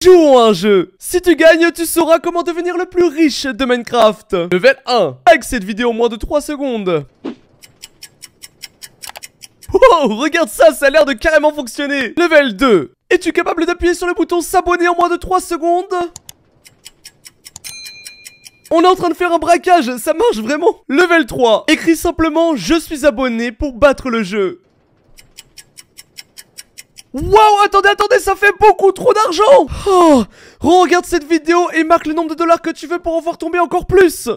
Jouons un jeu Si tu gagnes, tu sauras comment devenir le plus riche de Minecraft Level 1 Avec cette vidéo en moins de 3 secondes oh regarde ça, ça a l'air de carrément fonctionner Level 2 Es-tu capable d'appuyer sur le bouton s'abonner en moins de 3 secondes on est en train de faire un braquage, ça marche vraiment Level 3, écris simplement « Je suis abonné » pour battre le jeu. Waouh, attendez, attendez, ça fait beaucoup trop d'argent oh, Regarde cette vidéo et marque le nombre de dollars que tu veux pour en voir tomber encore plus